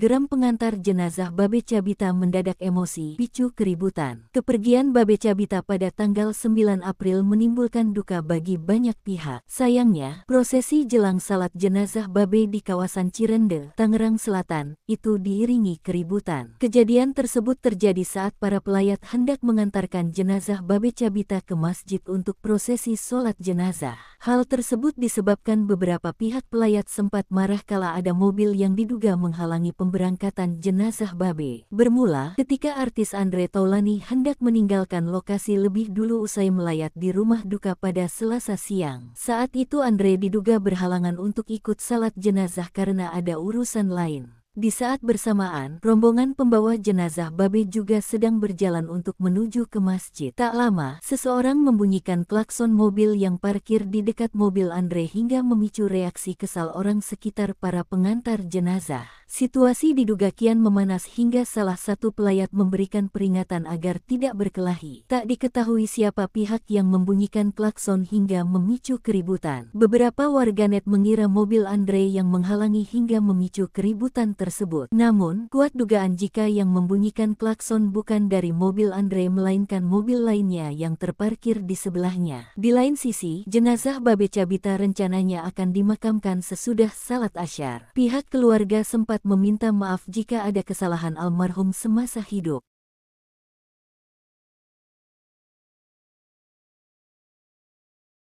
Geram pengantar jenazah Babe Cabita mendadak emosi, picu keributan. Kepergian Babe Cabita pada tanggal 9 April menimbulkan duka bagi banyak pihak. Sayangnya, prosesi jelang salat jenazah Babe di kawasan Cirende, Tangerang Selatan, itu diiringi keributan. Kejadian tersebut terjadi saat para pelayat hendak mengantarkan jenazah Babe Cabita ke masjid untuk prosesi sholat jenazah. Hal tersebut disebabkan beberapa pihak pelayat sempat marah kala ada mobil yang diduga menghalangi pemeriksaan pemberangkatan jenazah Babe bermula ketika artis Andre Taulani hendak meninggalkan lokasi lebih dulu usai melayat di rumah duka pada Selasa siang. Saat itu Andre diduga berhalangan untuk ikut salat jenazah karena ada urusan lain. Di saat bersamaan, rombongan pembawa jenazah Babe juga sedang berjalan untuk menuju ke masjid. Tak lama, seseorang membunyikan klakson mobil yang parkir di dekat mobil Andre hingga memicu reaksi kesal orang sekitar para pengantar jenazah. Situasi diduga kian memanas hingga salah satu pelayat memberikan peringatan agar tidak berkelahi. Tak diketahui siapa pihak yang membunyikan klakson hingga memicu keributan. Beberapa warganet mengira mobil Andre yang menghalangi hingga memicu keributan tersebut. Namun, kuat dugaan jika yang membunyikan klakson bukan dari mobil Andre melainkan mobil lainnya yang terparkir di sebelahnya. Di lain sisi, jenazah Babe Cabita rencananya akan dimakamkan sesudah salat asyar. Pihak keluarga sempat meminta maaf jika ada kesalahan almarhum semasa hidup.